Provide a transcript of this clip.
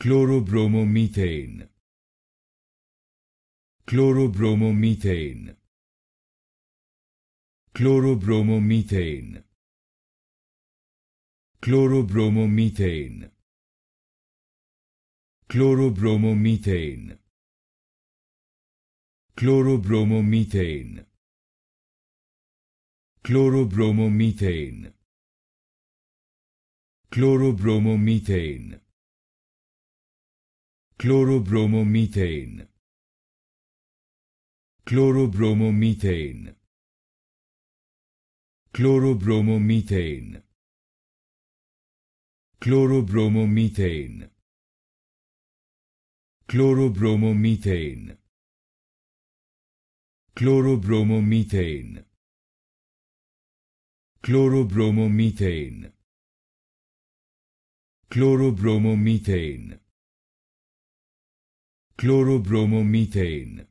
chlorobromomethane chlorobromomethane chlorobromomethane chlorobromomethane chlorobromomethane chlorobromomethane chlorobromomethane chlorobromomethane chlorobromomethane chlorobromomethane chlorobromomethane chlorobromomethane chlorobromomethane chlorobromomethane chlorobromomethane chlorobromomethane chlorobromomethane